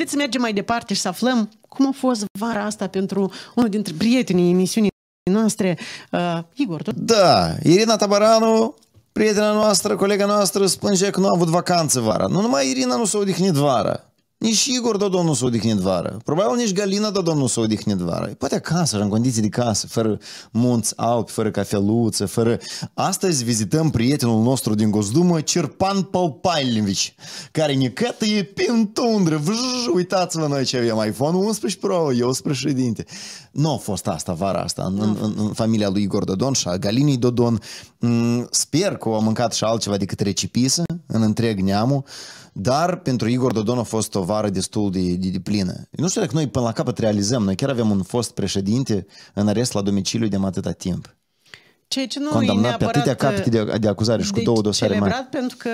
Haideți să mergem mai departe și să aflăm cum a fost vara asta pentru unul dintre prietenii emisiunii noastre, uh, Igor. Tu... Da, Irina Tabaranu, prietena noastră, colega noastră, spune că nu a avut vacanță vara. Nu numai Irina nu s-a odihnit vara. Nici Igor Dodon nu s-a odihnit vară. Probabil nici Galina Dodon nu s-a odihnit vară. Poate acasă, în condiții de casă, fără munți alpi, fără cafeluță, fără... Astăzi vizităm prietenul nostru din Gozdumă, Cerpan Paupalnivici, care ne cătăie prin tundră. uitați-vă noi ce avem, iPhone 11 Pro, eu sunt președinte. Nu a fost asta vara asta în, în, în, în familia lui Igor Dodon și a Galinii Dodon. Mm, sper că au mâncat și altceva decât recipisă în întreg neamul dar pentru Igor Dodon a fost o vară destul de, de, de plină. Nu știu dacă noi până la capăt realizăm, noi chiar avem un fost președinte în arest la domiciliu de atâta timp. Ceea ce nu condamnat e pe atâtea de, de acuzare și cu deci două dosare mai. pentru că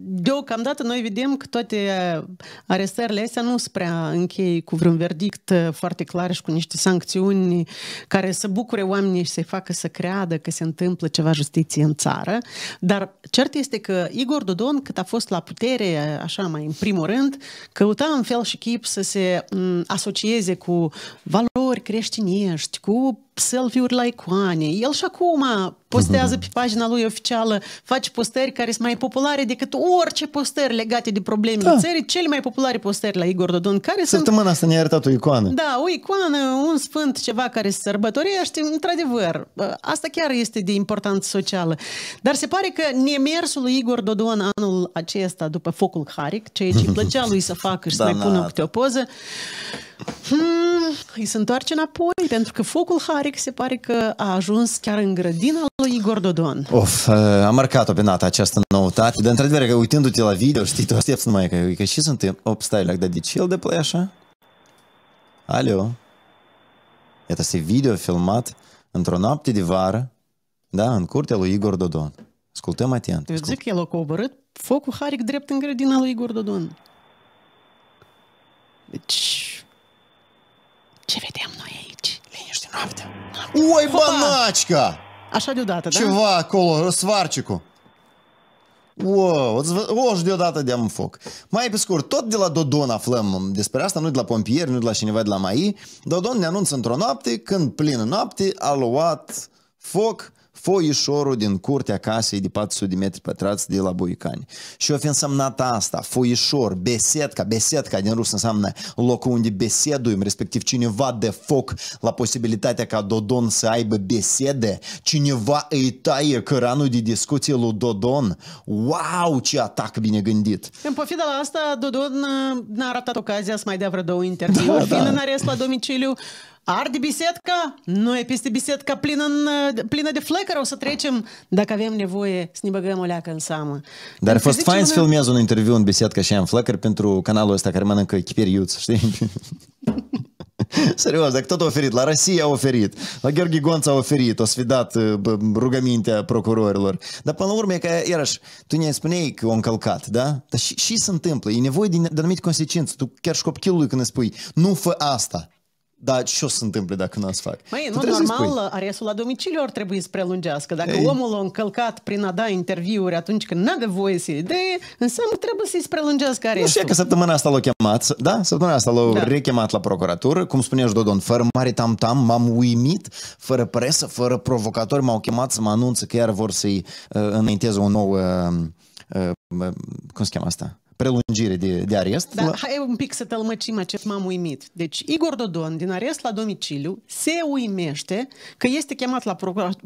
deocamdată noi vedem că toate uh, arestările astea nu sunt prea închei cu vreun verdict uh, foarte clar și cu niște sancțiuni care să bucure oamenii și să-i facă să creadă că se întâmplă ceva justiție în țară. Dar cert este că Igor Dodon, cât a fost la putere, uh, așa mai în primul rând, căuta în fel și chip să se mm, asocieze cu valori creștinești, cu selfie-uri la icoane. El și acum postează mhm. pe pagina lui oficială, face postări care sunt mai populare decât orice postări legate de problemele da. țării, cele mai populare postări la Igor Dodon, care Săptămâna sunt... asta ne-a arătat o icoană. Da, o icoană, un sfânt, ceva care se sărbătorește, într-adevăr. Asta chiar este de importanță socială. Dar se pare că nemersul lui Igor Dodon anul acesta după focul Haric, ceea ce îi plăcea lui să facă și să da, mai pună câte o poză, Hmm, îi se întoarce înapoi, pentru că focul Haric se pare că a ajuns chiar în grădina lui Igor Dodon. Of, uh, am marcat-o pe Nata această noutate, dar într-adevăr că uitându-te la video, știi, tu aștepți numai că, că și sunt like, dar de ce de play așa? Alo? Iată все video filmat într-o noapte de vară, da, în curtea lui Igor Dodon. Ascultăm atent. Eu zic că el a coborât focul Haric drept în grădina lui Igor Dodon. Deci, ce vedem noi aici? Liniște, noapte. Oi, Hopa! banacica! Așa deodată, da? Ceva acolo, svarcicu. Wow, o, și deodată de-am foc. Mai pe scurt, tot de la Dodon aflăm despre asta, nu de la pompieri, nu de la cineva de la MAI. Dodon ne anunță într-o noapte, când plină noapte a luat foc foișorul din curtea casei de 400 de metri pătrați de la Buicani. Și o fi însemnat asta, foișor, besetca, besetca din rus înseamnă locul unde beseduim, respectiv cineva de foc la posibilitatea ca Dodon să aibă besede, cineva îi taie căranul de discuție lui Dodon. Wow, ce atac bine gândit! În pofida la asta, Dodon uh, n-a arătat ocazia să mai dea vreo două da, interviuri, da, fiind da. în arest la domiciliu, Arde nu Noi peste biserica plină, în, plină de flăcări o să trecem dacă avem nevoie să ne băgăm o leacă în seamă. Dar a fost fain să filmez un interviu în biserica și am flăcări pentru canalul ăsta care mănâncă chiperi iuț, știi? Serios, dacă tot a oferit, la Rusia a oferit, la Gheorghe Gonța a oferit, o sfidat uh, rugămintea procurorilor. Dar până la urmă e că, iarăși, tu ne spuneai că o încălcat, da? Dar și, și se întâmplă, e nevoie de, de anumite consecințe. Tu chiar și copilului când îi spui, nu fă asta, dar ce o să întâmple dacă n-ați fac? Mai nu normal, aresul la domiciliu ar trebui să prelungească. Dacă Ei. omul a încălcat prin a da interviuri atunci când n a de voie să idee, înseamnă trebuie să-i prelungească arestul. Nu știu că săptămâna asta l a chemat, da? Săptămâna asta l a da. rechemat la procuratură. Cum spunești, Dodon, fără mare tam-tam, m-am uimit, fără presă, fără provocatori, m-au chemat să mă anunță că iar vor să-i uh, înainteze o nouă... Uh, uh, uh, cum se cheamă asta? prelungire de, de arest. Da, la... hai un pic să tălmăcim acest m-am uimit. Deci Igor Dodon, din arest la domiciliu, se uimește că este chemat la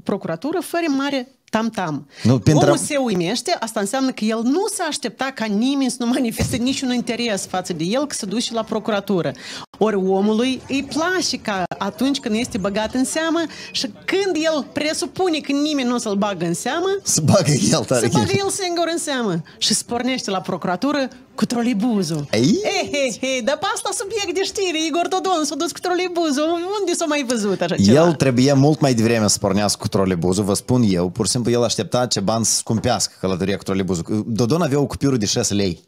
procuratură fără mare tam-tam. Nu, pentru... Omul se uimește, asta înseamnă că el nu se aștepta ca nimeni să nu manifeste niciun interes față de el, că se duce la procuratură. Ori omului îi place ca atunci când este băgat în seamă și când el presupune că nimeni nu să-l bagă în seamă, se bagă el, tare se bagă el singur în seamă și spornește la procuratură cu trolibuzul. Ei? He, eh, eh, he, eh, he, dar pe asta subiect de știri, Igor Dodon s-a dus cu trolibuzul, unde s-a mai văzut așa ceva? El trebuie mult mai devreme să pornească cu trolibuzul, vă spun eu, pur și simplu simplu, el aștepta ce bani să scumpească călătoria cu trolebuzul. Dodon avea o cupiură de 6 lei.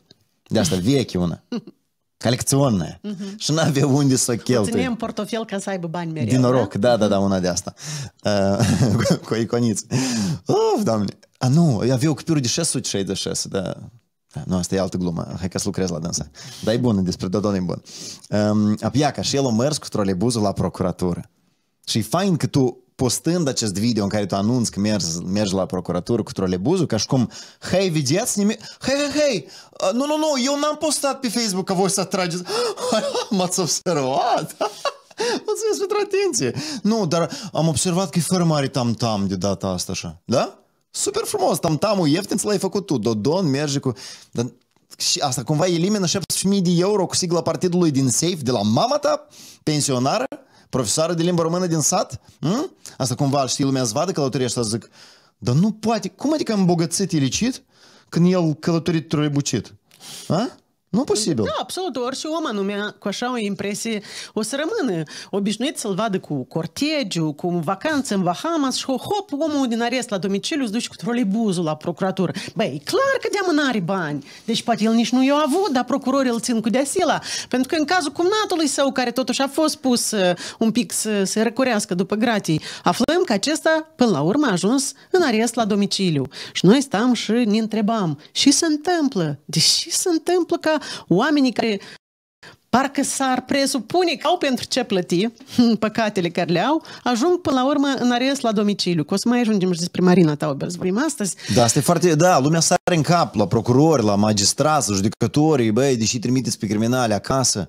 De asta vechi una. Colecționă. Uh-huh. Mhm. Și n-avea unde să o cheltuie. Ținem portofel ca să aibă bani mereu. Din noroc, da, da, da, da mhm. una de asta. Uh, cu o iconiță. Of, doamne. A, nu, avea o cupiură de 666, da. da. Nu, asta e altă glumă. Hai că să lucrez la dânsa. Dar e bună, despre Dodon e bun. Um, Apiaca și el a mers cu trolebuzul la procuratură. Și e fain că tu postând acest video în care tu anunți că mergi, mergi la procuratură cu trolebuzul, ca și cum, hei, vedeți, nimic, hei, hei, hei, uh, nu, nu, nu, eu n-am postat pe Facebook că voi să atrageți, m-ați observat, mulțumesc pentru atenție, nu, dar am observat că e fără mare tam-tam de data asta așa, da? Super frumos, tam-tamul ieftin ți l-ai făcut tu, Dodon merge cu... Dar și asta cumva elimină 7.000 de euro cu sigla partidului din safe de la mama ta, pensionară, profesoară de limbă română din sat? Mm? Asta cumva, știi, lumea să vadă călătorește, să zic, dar nu poate, cum adică am îmbogățit ilicit când el călătorit trebucit? ha? Nu posibil. Da, absolut. Orice om anume cu așa o impresie o să rămână obișnuit să-l vadă cu cortegiu, cu vacanță în Bahamas și hop, omul din arest la domiciliu îți duci cu troleibuzul la procuratură. Băi, e clar că de n-are bani. Deci poate el nici nu i-a avut, dar procurorii îl țin cu deasila. Pentru că în cazul cumnatului său, care totuși a fost pus uh, un pic să se răcurească după gratii, aflăm că acesta până la urmă a ajuns în arest la domiciliu. Și noi stăm și ne întrebam, ce se întâmplă? De deci ce se întâmplă ca oamenii care parcă s-ar presupune că au pentru ce plăti păcatele care le au, ajung până la urmă în arest la domiciliu. Că o să mai ajungem și despre Marina Tauber, să vorbim astăzi. Da, asta e foarte, da, lumea sare în cap la procurori, la magistrați, la judecătorii, băi, deși trimiteți pe criminali acasă.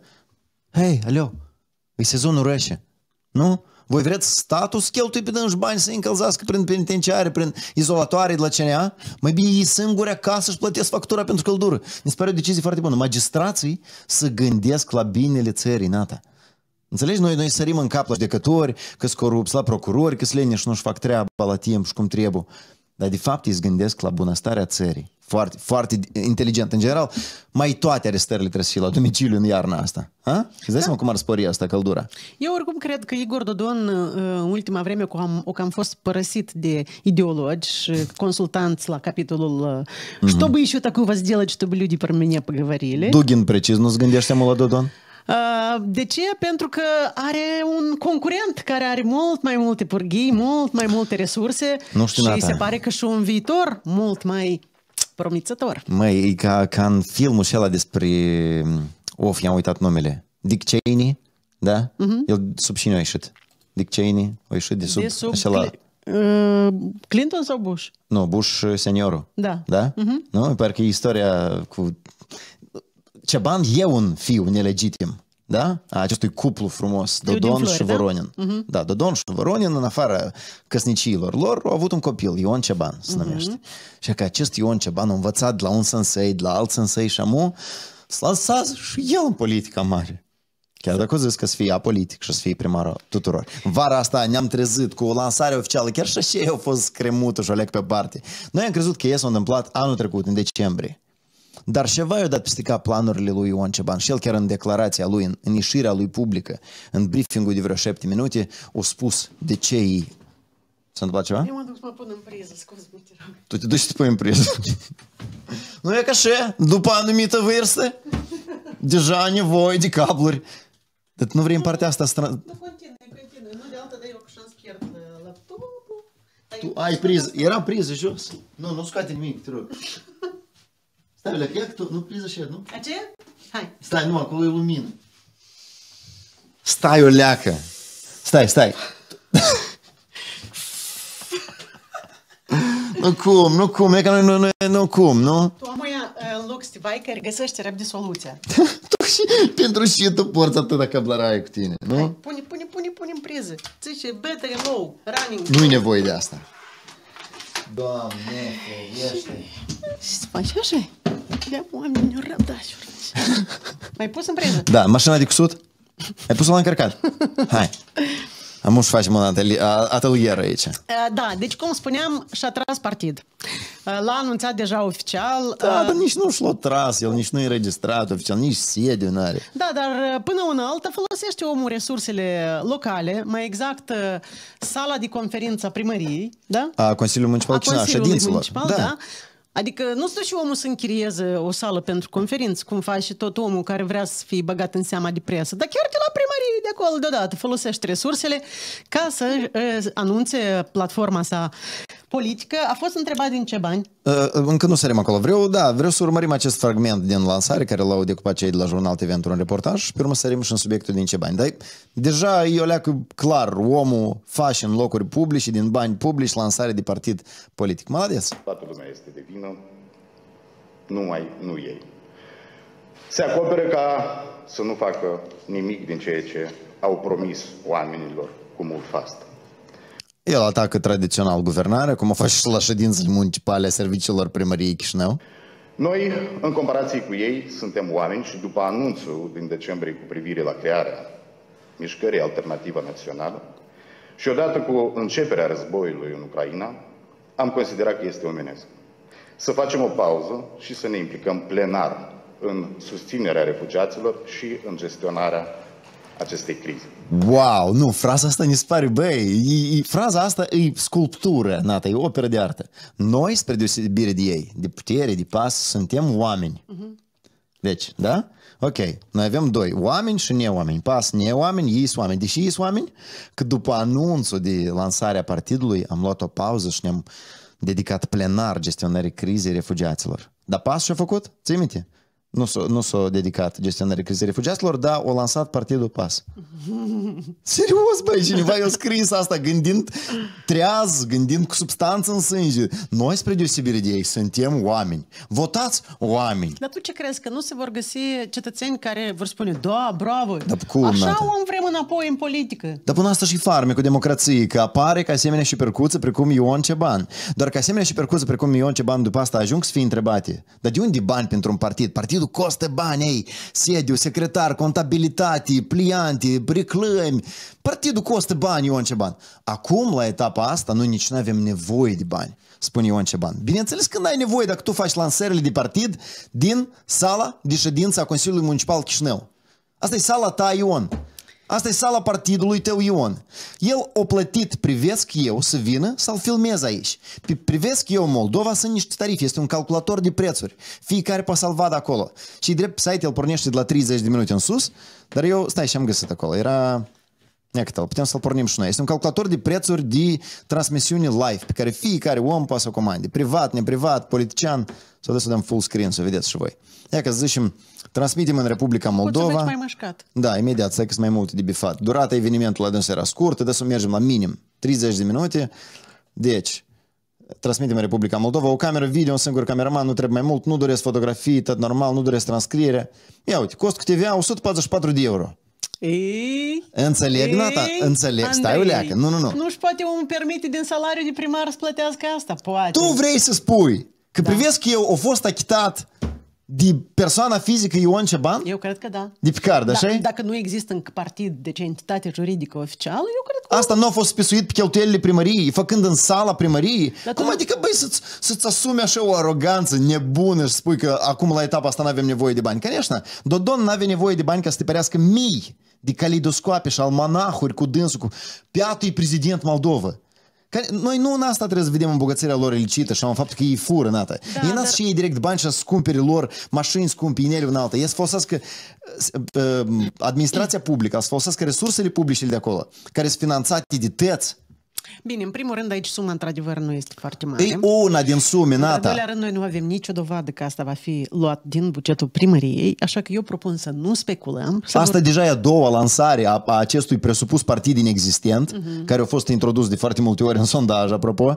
Hei, alo, e sezonul rece, nu? Voi vreți statul să cheltui pe dânși bani să încălzească prin penitenciare, prin izolatoare de la CNA? Mai bine ei singuri acasă și plătesc factura pentru căldură. Mi se pare o decizie foarte bună. Magistrații să gândesc la binele țării, nata. Înțelegi? Noi, noi sărim în cap la judecători, că sunt corupți, la procurori, că sunt leni și nu-și fac treaba la timp și cum trebuie. Dar de fapt îți gândesc la bunăstarea țării. Foarte, foarte inteligent. În general, mai toate arestările trebuie să fie la domiciliu în iarna asta. Ha? Și dai da. seama cum ar spori asta căldura? Eu oricum cred că Igor Dodon uh, în ultima vreme cu am, o cam fost părăsit de ideologi și consultanți la capitolul mm-hmm. Что бы еще такого сделать, чтобы люди про меня поговорили? Dugin precis nu-ți gândești la Dodon? Ah, de ce? Pentru că are un concurent care are mult mai multe purghii, mult mai multe resurse nu știu și nata. se pare că și un viitor mult mai promițător. Măi, e ca, ca în filmul ăla despre... Mm, of, i-am uitat numele. Dick Cheney, da? Uh-huh. El sub cine a ieșit? Dick Cheney a ieșit de sub, de sub uh, Clinton sau Bush? Nu, Bush seniorul. Da. Da? Uh-huh. Nu? Parcă e istoria cu Ceban e un fiu nelegitim da? a acestui cuplu frumos, Fiu Dodon flori, și da? Voronin. Uh-huh. Mhm. Da, Dodon și Voronin, în afara căsniciilor lor, au avut un copil, Ion Ceban, se uh-huh. Și că acest Ion Ceban a învățat de la un sensei, de la alt sensei și amu, s-a lăsat și el în politica mare. Chiar dacă o zis că să fie apolitic și să fie primarul tuturor. Vara asta ne-am trezit cu lansare oficială, chiar și așa eu au fost cremută și o pe parte. Noi am crezut că ei s-a întâmplat anul trecut, în decembrie. Dar ceva i-a dat peste cap planurile lui Ion Ceban și el chiar în declarația lui, în, în ieșirea lui publică, în briefingul de vreo șapte minute, a spus de ce ei S-a întâmplat ceva? Eu mă duc să mă pun în priză, scuze-mă, te rog. Tu te duci să te pui în priză. nu e ca așa, după anumită vârstă, deja nevoie de cabluri. Dar nu vrei în partea asta stran. Nu continui, continui. Nu de altă de eu cu șans pierd uh, laptopul. Tu ai priză. Era priză jos. Nu, nu scoate nimic, te rog. Stai, Olha, ia tu, nu priză și nu? A ce? Hai. Stai, nu, acolo e lumină. Stai, o leacă. Stai, stai. nu cum, nu cum, e că nu, nu, nu cum, nu? Tu am aia în loc să te vai, că găsești repede soluția. tu și, pentru și tu porți atâta cablaraiă cu tine, nu? Hai, pune, pune, pune, pune în priză. Zice, battery low, running. Nu-i nevoie de asta. Doamne, Și să faci așa? Clea oamenii, răbdașuri. Mai pus în preză? Da, mașina de cusut? Ai pus-o la încărcat? Hai. Am și facem un atelier aici. Da, deci cum spuneam, și-a tras partid. L-a anunțat deja oficial. Da, dar nici nu și-l-a tras, el nici nu e registrat oficial, nici sediu nu are. Da, dar până una altă folosește omul resursele locale, mai exact sala de conferință a primăriei, da? A Consiliului Municipal, a Consiliului Municipal, da. da? Adică nu stă și omul să închirieze o sală pentru conferință, cum face și tot omul care vrea să fie băgat în seama de presă, dar chiar de la primul de acolo deodată folosește resursele ca să mm. uh, anunțe platforma sa politică. A fost întrebat din ce bani? Uh, încă nu sărim acolo. Vreau, da, vreau să urmărim acest fragment din lansare care l-au decupat cei de la Jurnal TV într-un reportaj și pe urmă sărim și în subiectul din ce bani. Dar deja eu leacă clar, omul face în locuri publice, din bani publici, lansare de partid politic. Malades! Toată lumea este de vină, numai nu ei. Se acoperă ca să nu facă nimic din ceea ce au promis oamenilor cu mult fast. El atacă tradițional guvernarea, cum o faci și la ședințele municipale a serviciilor primăriei Chișinău? Noi, în comparație cu ei, suntem oameni și după anunțul din decembrie cu privire la crearea mișcării Alternativa Națională și odată cu începerea războiului în Ucraina, am considerat că este omenesc. Să facem o pauză și să ne implicăm plenar în susținerea refugiaților și în gestionarea acestei crize. Wow, nu, fraza asta ne spare, băi, e, e, fraza asta e sculptură, Nata, e operă de artă. Noi, spre deosebire de ei, de putere, de pas, suntem oameni. Uh-huh. Deci, da? Ok, noi avem doi, oameni și neoameni. Pas neoameni, ei sunt oameni. Deși ei sunt oameni, că după anunțul de lansarea partidului am luat o pauză și ne-am dedicat plenar gestionării crizei refugiaților. Dar pas ce a făcut? Ții minte? nu s-a, nu s-a dedicat gestionării crizei refugiaților, dar o lansat Partidul PAS. Serios, băi, cineva i-a scris asta gândind treaz, gândind cu substanță în sânge. Noi, spre deosebire de ei, suntem oameni. Votați oameni. Dar tu ce crezi, că nu se vor găsi cetățeni care vor spune, da, bravo, da, cum, așa o vrem înapoi în politică. Dar până asta și farme cu democrație, că apare ca asemenea și percuță precum Ion Ceban. Doar că asemenea și percuță precum Ion Ceban după asta ajung să fie întrebate. Dar de unde bani pentru un partid? Partidul Consiliul costă bani, ei, sediu, secretar, contabilitate, pliante, reclămi. Partidul costă bani, Ion Ceban. Acum, la etapa asta, noi nici nu avem nevoie de bani, spune Ion Ceban. Bineînțeles că n-ai nevoie dacă tu faci lansările de partid din sala de ședință a Consiliului Municipal Chișinău. Asta e sala ta, Ion. Asta e sala partidului tău Ion. El o plătit, privesc eu, să vină să-l filmez aici. Pe privesc eu, Moldova, sunt niște tarife, este un calculator de prețuri. Fiecare poate să-l vadă acolo. Și drept site-ul pornește de la 30 de minute în sus, dar eu, stai și am găsit acolo, era Nectel. Putem să-l pornim și noi. Este un calculator de prețuri de transmisiune live, pe care fiecare om poate să o comande. Privat, neprivat, politician. Să o să dăm full screen, să vedeți și voi. Ia că zicem, transmitem în Republica Moldova. mai mașcat. Da, imediat, să mai mult de bifat. Durata evenimentului adânsă era scurtă, dar să mergem la minim 30 de minute. Deci, transmitem în Republica Moldova, o cameră video, un singur cameraman, nu trebuie mai mult, nu doresc fotografii, tot normal, nu doresc transcriere. Ia uite, cost cu TVA 144 de euro. Ei, Înțeleg, ei, Nata, înțeleg, stai uleacă, nu, nu, nu. Nu-și poate omul permite din salariul de primar să plătească asta, poate. Tu vrei să spui că da. privesc eu, a fost achitat de persoana fizică Ion Ceban? Eu cred că da. De Picard, da, așa Dacă nu există încă partid, deci entitate juridică oficială, eu cred că... Asta nu a fost spisuit pe cheltuielile primăriei, făcând în sala primăriei? Dar Cum adică, băi, să-ți, să asumi așa o aroganță nebună și spui că acum la etapa asta nu avem nevoie de bani? Конечно, Dodon nu avea nevoie de bani ca să te părească mii de calidoscoape și almanahuri cu dânsul, cu piatul prezident Moldova. Care, noi nu în asta trebuie să vedem îmbogățirea lor ilicită și în faptul că ei fură în asta. Da, ei n-ați dar... și ei direct bani și scumpere lor mașini scumpi, inele în alta. Ei să folosească uh, ă, administrația publică, să folosească resursele publice de acolo, care sunt finanțate de tăți Bine, în primul rând aici suma într-adevăr nu este foarte mare. E una din sume, Nata. În rând, noi nu avem nicio dovadă că asta va fi luat din bugetul primăriei, așa că eu propun să nu speculăm. Să asta vor... deja e a doua lansare a, a acestui presupus partid inexistent, uh-huh. care a fost introdus de foarte multe ori în sondaj, apropo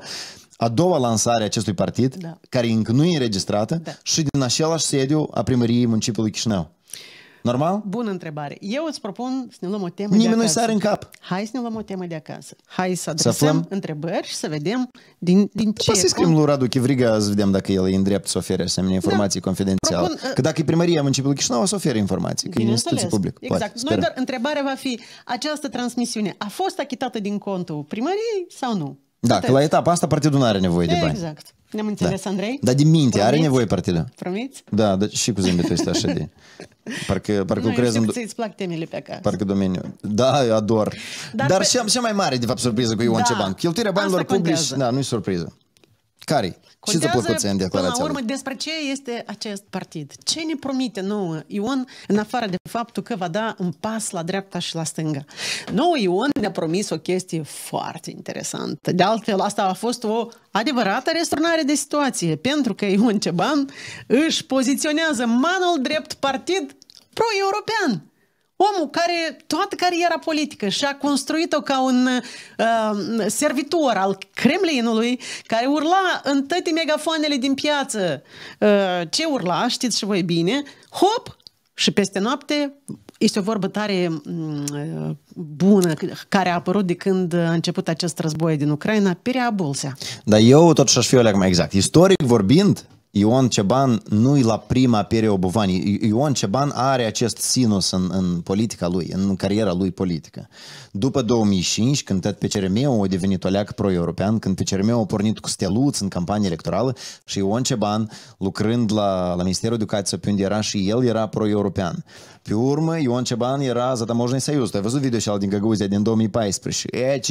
a doua lansare a acestui partid, da. care încă nu e înregistrată, da. și din același sediu a primăriei municipiului Chișinău. Normal? Bună întrebare. Eu îți propun să ne luăm o temă Nimeni de acasă. nu în cap. Hai să ne luăm o temă de acasă. Hai să adresăm să întrebări și să vedem din, din ce... Poți să scriem lui Radu Chivriga să vedem dacă el e în drept să ofere asemenea da. informații da. confidențiale. Propun, uh, că dacă e primăria municipiului Chișinău, o să ofere informații, că e instituție publică. Exact. Poate, Noi doar întrebarea va fi, această transmisiune a fost achitată din contul primăriei sau nu? Da, că la etapa asta partidul nu are nevoie de bani. Exact. Ne-am înțeles, da. Andrei? Dar de minte, Promiți? are nevoie partidul. Promiți? Da, dar și cu zâmbetul ăsta așa de... Parcă, parcă nu, lucrez în... Do... Îți plac temele pe acasă. Parcă domeniu. Da, eu ador. Dar, dar pe... cea, cea mai mare, de fapt, surpriză cu Ion da. Ceban. Cheltuirea banilor publici, da, nu-i surpriză. Care? Ce se purcuțe în declarația până la urmă, lui? despre ce este acest partid? Ce ne promite nouă Ion, în afară de faptul că va da un pas la dreapta și la stânga? Nouă Ion ne-a promis o chestie foarte interesantă. De altfel, asta a fost o adevărată resturnare de situație, pentru că Ion Ceban își poziționează manul drept partid pro-european. Omul care, toată cariera politică și-a construit-o ca un uh, servitor al Kremlinului, care urla în toate megafoanele din piață uh, ce urla, știți și voi bine, hop, și peste noapte este o vorbă tare mm, uh, bună care a apărut de când a început acest război din Ucraina, Bolsea. Dar eu tot și-aș fi o mai exact. Istoric vorbind, Ion Ceban nu e la prima pere Ion Ceban are acest sinus în, în politica lui, în cariera lui politică. După 2005, când tot PCRM-ul a devenit o leacă pro-european, când PCRM-ul a pornit cu steluț în campanie electorală și Ion Ceban, lucrând la, la Ministerul Educației, pe unde era și el, era pro-european. Pe urmă, Ion Ceban era Zatamojnei în Tu ai văzut video din Găgăuzia din 2014. Eci,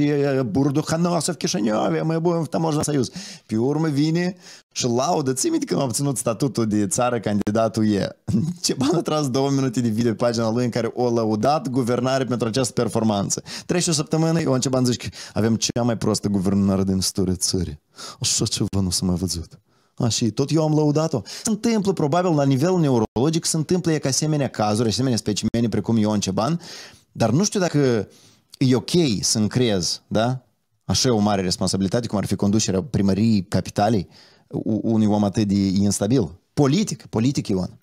în Chișinău, mai bun, Zatamojnei Союз. Pe urmă vine și laudă. ți minte când am obținut statutul de țară candidatul e. Ce a tras două minute de video pe pagina lui în care o laudat guvernare pentru această performanță. Trece o săptămână, Ioan Ceban zice că avem cea mai prostă guvernare din istoria țării. Așa ceva nu s-a mai văzut. A, și tot eu am lăudat-o. Se întâmplă, probabil, la nivel neurologic, se întâmplă e ca asemenea cazuri, asemenea specimene precum Ion Ceban, dar nu știu dacă e ok să încrez, da? Așa e o mare responsabilitate, cum ar fi conducerea primăriei capitalei, unui om atât de instabil? Politic, politic Ion.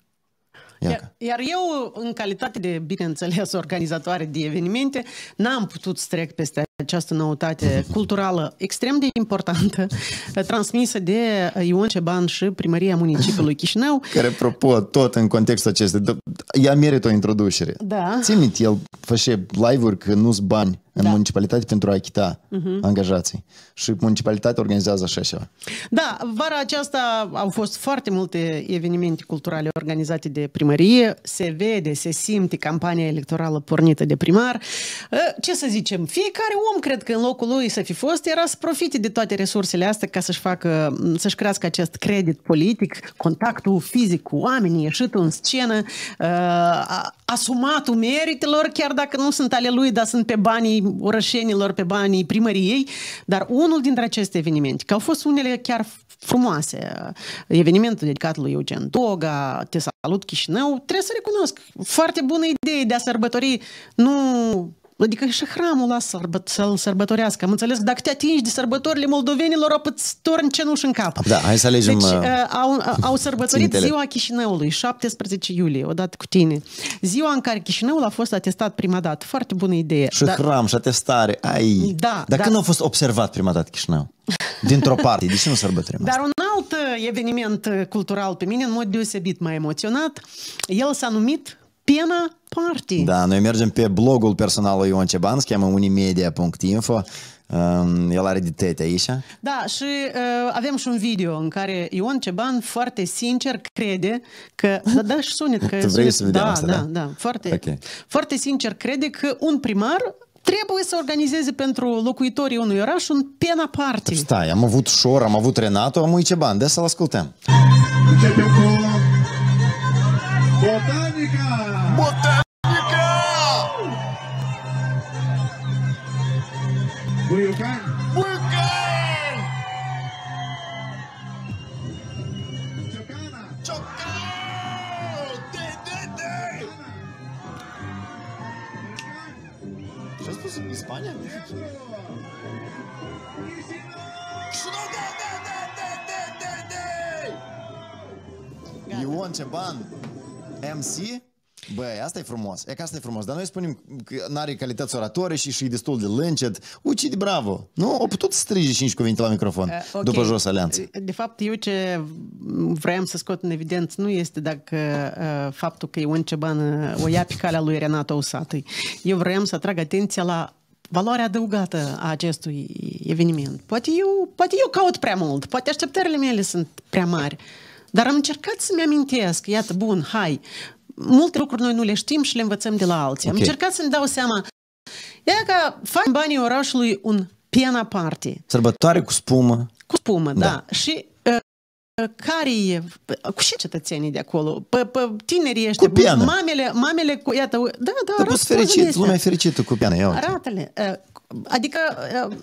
Iar, iar eu, în calitate de, bineînțeles, organizatoare de evenimente, n-am putut să trec peste această noutate culturală extrem de importantă, transmisă de Ion Ceban și Primăria Municipiului Chișinău. Care, apropo, tot în contextul acesta, ea merită o introducere. Da. Ținit, el face live-uri că nu-s bani în da. municipalitate pentru a achita uh-huh. angajații. Și municipalitatea organizează așa ceva. Da, vara aceasta au fost foarte multe evenimente culturale organizate de primărie. Se vede, se simte campania electorală pornită de primar. Eh, ce să zicem, fiecare om cred că în locul lui să fi fost era să profite de toate resursele astea ca să-și facă, să-și crească acest credit politic, contactul fizic cu oamenii, ieșitul în scenă, uh, asumatul meritelor, chiar dacă nu sunt ale lui, dar sunt pe banii orășenilor, pe banii primăriei. Dar unul dintre aceste evenimente, că au fost unele chiar frumoase, uh, evenimentul dedicat lui Eugen Doga, Te salut Chișinău, trebuie să recunosc, foarte bună idee de a sărbători nu Adică și hramul ăla sărbă, să-l sărbătorească. Am înțeles că dacă te atingi de sărbătorile moldovenilor, apă păți torni cenuș în cap. Da, hai să alegem deci, uh, uh au, uh, au sărbătorit țintele. ziua Chișinăului, 17 iulie, odată cu tine. Ziua în care Chișinăul a fost atestat prima dată. Foarte bună idee. Și dar... hram, și atestare, ai. Da, Dar dar când a fost observat prima dată Chișinăul? Dintr-o parte, de ce nu sărbătorim Dar un alt uh, eveniment cultural pe mine, în mod deosebit mai emoționat, el s-a numit Pena Party. Da, noi mergem pe blogul personal lui Ion Ceban, se cheamă unimedia.info. Um, el are detete aici. Da, și uh, avem și un video în care Ion Ceban foarte sincer crede că... Da, da și sunet că... tu vrei sunet, să da, asta, da? Da, da, foarte, okay. foarte sincer crede că un primar trebuie să organizeze pentru locuitorii unui oraș un pena party. Stai, am avut Șor, am avut Renato, am uite Ceban, de să-l ascultăm. What the? frumos, e că asta e frumos, dar noi spunem că nu are calități oratorii și, și destul de lâncet. Ucid, bravo! Nu, o putut strige cinci cuvinte la microfon uh, okay. după jos alianță. Eh, de fapt, eu ce vreau să scot în evidență nu este dacă uh, faptul că Ion Ceban o ia pe calea lui Renato Usatui. Eu vreau să atrag atenția la valoarea adăugată a acestui eveniment. Poate eu, poate eu caut prea mult, poate așteptările mele sunt prea mari. Dar am încercat să-mi amintesc, iată, bun, hai, multe lucruri noi nu le știm și le învățăm de la alții. Okay. Am încercat să-mi dau seama. E ca fac banii orașului un pian aparte. Sărbătoare cu spumă. Cu spumă, da. da. Și uh, care e, cu și cetățenii de acolo, pe, pe tinerii ăștia, cu piană. mamele, mamele cu, iată, da, da, Da, arată fericit, lumea fericită cu piană, ia Arată-le. Uh, adică uh,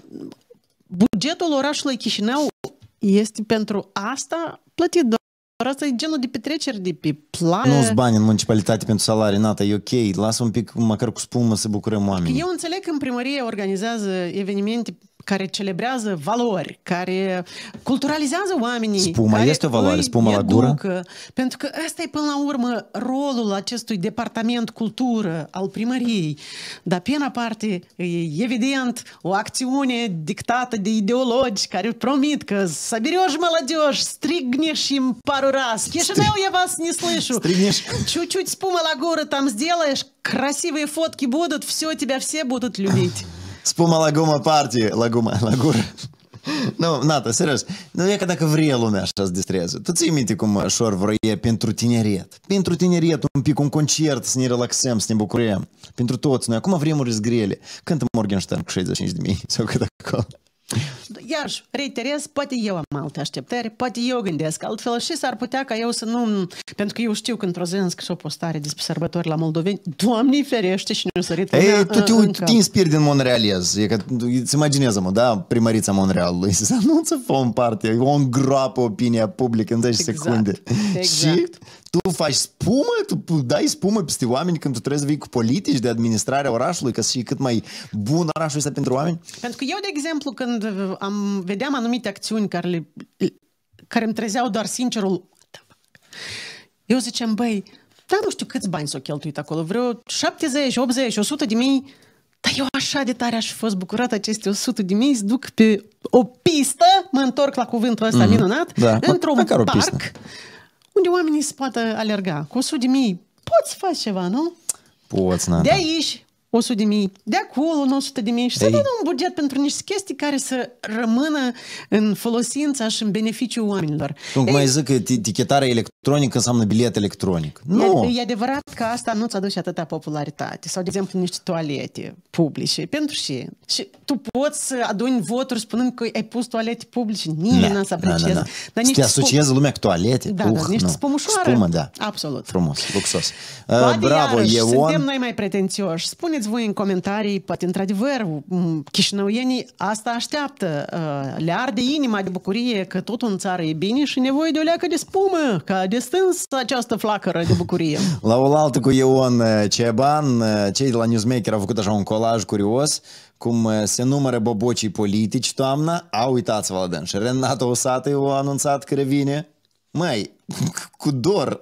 bugetul orașului Chișinău este pentru asta plătit asta e genul de petreceri de pe plan. Nu-s bani în municipalitate pentru salarii, Nata, e ok. Lasă un pic, măcar cu spumă, să bucurăm oamenii. Eu înțeleg că în primărie organizează evenimente care celebrează valori, care culturalizează oamenii. Spuma care este o valoare, spuma la gură. Educă, pentru că asta e până la urmă rolul acestui departament cultură al primăriei. Dar pe în parte e evident o acțiune dictată de ideologi care promit că соберешь молодежь, стригнешь им пару раз. Кишинеу я вас не слышу. Стригнешь. Чуть-чуть спума лагуры там сделаешь, красивые фотки будут, все, тебя все будут любить. Spuma laguma partii, la gură. Nu, Nata, serios. Nu e ca dacă vrea lumea așa să distrează. Tu ții minte cum șor vroie pentru tineret. Pentru tineret, un pic un concert, să ne relaxăm, să ne bucurăm. Pentru toți noi. Acum vremurile sunt grele. Cântă Morgenstern cu 65 de mii sau cât acolo. Iar, reiterez, poate eu am alte așteptări, poate eu gândesc altfel și s-ar putea ca eu să nu... Pentru că eu știu că într-o zi îmi scris o postare despre sărbători la moldoveni, Doamne ferește și nu sărit Ei, tu te, te inspiri din Monrealiez, e că, îți imaginează-mă, da, primărița Monrealului, să anunță fă parte, o îngroapă opinia publică în 10 exact, secunde. Exact. Și tu faci spumă? Tu dai spumă peste oameni când tu trebuie să vii cu politici de administrare a orașului ca să fie cât mai bun orașul ăsta pentru oameni? Pentru că eu, de exemplu, când uh, am vedeam anumite acțiuni care, le, care îmi trezeau doar sincerul eu ziceam, băi, da, nu știu câți bani s-au cheltuit acolo, vreo 70, 80, 100 de mii, dar eu așa de tare aș fi fost bucurat aceste 100 de mii, duc pe o pistă, mă întorc la cuvântul ăsta mm-hmm. minunat, da. într-un parc, pistă unde oamenii se poată alerga. Cu 100 de mii poți face ceva, nu? Poți, na. De aici 100 de mii, de acolo 100 de mii și să dăm un buget pentru niște chestii care să rămână în folosință și în beneficiu oamenilor. mai zic că etichetarea electronică înseamnă bilet electronic. Nu! E, adevărat că asta nu-ți aduce atâta popularitate. Sau, de exemplu, niște toalete publice. Pentru ce? Și tu poți să aduni voturi spunând că ai pus toalete publice. Nimeni da. n-a să da, apreciez. Da, te asociezi lumea cu toalete. Da, uh, da, niște spumușoare. Spumă, da. Absolut. Frumos, luxos. Uh, bravo, Ion. Suntem noi mai pretențioși. Spune spuneți voi în comentarii, poate într-adevăr, chișinăuienii asta așteaptă. Ă, le arde inima de bucurie că tot în țară e bine și nevoie de o leacă de spumă, că a destins această flacără de bucurie. La oaltă cu Ion ă, Ceban, ă, cei de la Newsmaker au făcut așa un colaj curios cum se numără bobocii politici toamna, a uitați-vă la dâns. Renata Osată a anunțat că revine. Măi, cu dor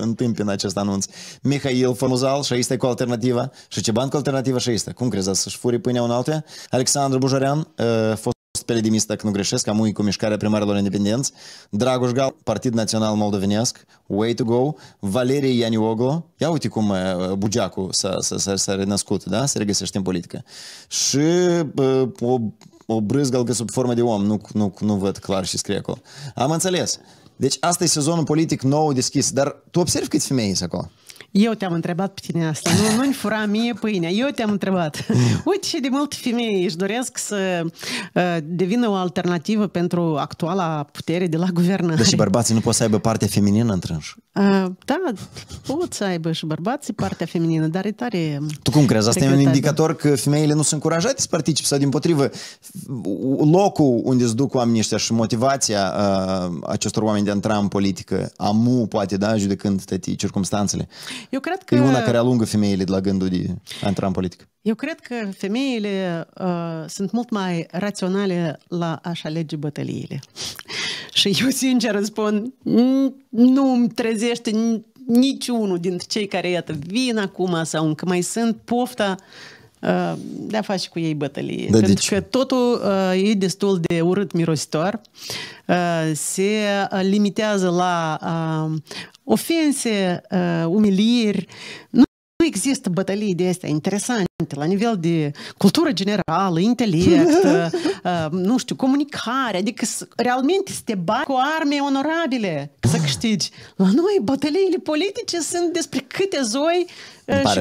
întâmpină acest anunț. Mihail Fomuzal, și este cu alternativa, și ce bancă alternativă și este. Cum crezi, să-și furi pâinea un altuia? Alexandru Bujarean, uh, fost peledimist, dacă nu greșesc, am cu mișcarea primarilor independenți, Dragoș Gal, Partid Național Moldovenesc, Way to Go, Valerie Ianioglu, ia uite cum uh, Bugeacu s-a, s-a, s-a renăscut, da? se regăsește în politică. Și uh, o, o sub formă de om, nu, nu, nu văd clar și scrie acolo. Am înțeles. Deci asta e sezonul politic nou deschis. Dar tu observi câți femei sunt acolo? Eu te-am întrebat pe tine asta, nu, nu-mi fura mie pâinea, eu te-am întrebat. Uite și de multe femei își doresc să uh, devină o alternativă pentru actuala putere de la guvernare. Deci și bărbații nu pot să aibă partea feminină întrânși? Uh, da, pot să aibă și bărbații partea feminină, dar e tare... Tu cum crezi? Asta e un indicator că femeile nu sunt încurajate să participe sau din potrivă locul unde se duc oamenii ăștia și motivația uh, acestor oameni de a intra în politică, amu poate, da, judecând tătii circumstanțele. Eu cred că... E una care alungă femeile de la gândul de a intra în politică. Eu cred că femeile uh, sunt mult mai raționale la a-și alege bătăliile. și eu sincer îți spun, nu îmi trezește niciunul dintre cei care, iată, vin acum sau încă mai sunt, pofta uh, de a face cu ei bătălie. Da, pentru că totul uh, e destul de urât mirositor. Uh, se limitează la uh, ofense, uh, umiliri. Nu, nu există bătălii de astea interesante la nivel de cultură generală, intelect, uh, uh, nu știu, comunicare, adică realmente să te bagi cu arme onorabile să câștigi. La noi bătăliile politice sunt despre câte zoi și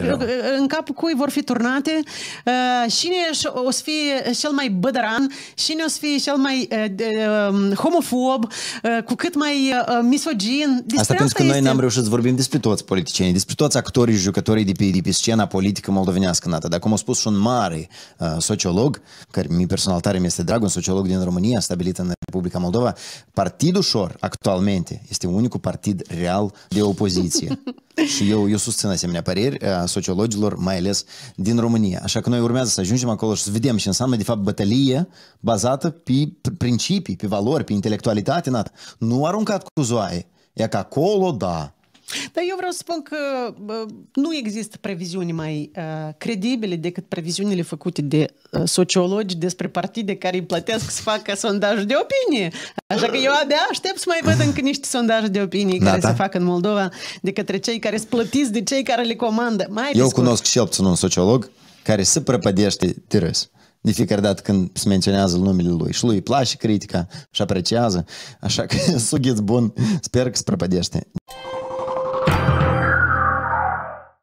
în capul cui vor fi turnate uh, cine o să fie cel mai bădăran, și o să fie cel mai homofob, uh, cu cât mai uh, misogin. Despre asta pentru că este... noi n-am reușit să vorbim despre toți politicienii, despre toți actorii, jucătorii de pe, de pe scena politică moldovenească în Dar cum a spus și un mare sociolog, care mi personal tare mi-este drag, un sociolog din România, stabilit în Republica Moldova, partidul ușor actualmente este unicul partid real de opoziție. și eu, eu susțin asemenea păreri păreri a sociologilor, mai ales din România. Așa că noi urmează să ajungem acolo și să vedem ce înseamnă, de fapt, bătălie bazată pe principii, pe valori, pe intelectualitate. Nu aruncat cu zoaie. E că acolo, da, dar eu vreau să spun că nu există previziuni mai uh, credibile decât previziunile făcute de uh, sociologi despre partide care îi plătesc să facă sondaje de opinie. Așa că eu abia aștept să mai văd încă niște sondaje de opinie da, care da. se fac în Moldova de către cei care sunt plătiți de cei care le comandă. Mai eu cunosc și puțin un sociolog care se prăpădește de râs de fiecare dată când se menționează numele lui. Și lui îi place critica și apreciază, așa că sughiți bun, sper că se prăpădește.